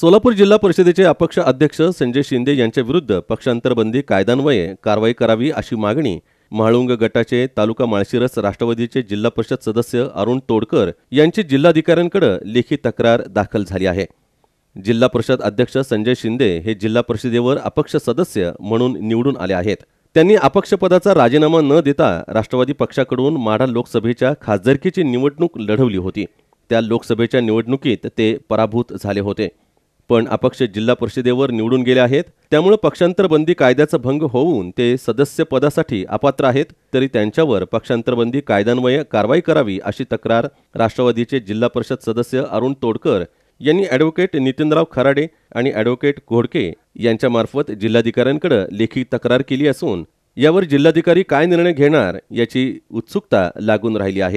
सोलापूर जिल्हा परिषदेचे अपक्ष अध्यक्ष संजय शिंदे यांच्याविरुद्ध पक्षांतरबंदी कायद्यान्वये कारवाई करावी अशी मागणी म्हाळुंग गटाचे तालुका माळशिरस राष्ट्रवादीचे जिल्हा परिषद सदस्य अरुण तोडकर यांची जिल्हाधिकाऱ्यांकडे लेखी तक्रार दाखल झाली आहे जिल्हा परिषद अध्यक्ष संजय शिंदे हे जिल्हा परिषदेवर अपक्ष सदस्य म्हणून निवडून आले आहेत त्यांनी अपक्षपदाचा राजीनामा न देता राष्ट्रवादी पक्षाकडून माढा लोकसभेच्या खासदारकीची निवडणूक लढवली होती त्या लोकसभेच्या निवडणुकीत ते पराभूत झाले होते पण अपक्ष जिल्हा परिषदेवर निवडून गेले आहेत त्यामुळे पक्षांतरबंदी कायद्याचा भंग होऊन ते सदस्य पदासाठी अपात्र आहेत तरी त्यांच्यावर पक्षांतरबंदी कायद्यान्वये कारवाई करावी अशी तक्रार राष्ट्रवादीचे जिल्हा परिषद सदस्य अरुण तोडकर यांनी अॅडव्होकेट नितीनराव खराडे आणि ॲडव्होकेट घोडके यांच्यामार्फत जिल्हाधिकाऱ्यांकडे लेखी तक्रार केली असून यावर जिल्हाधिकारी काय निर्णय घेणार याची उत्सुकता लागून राहिली आहे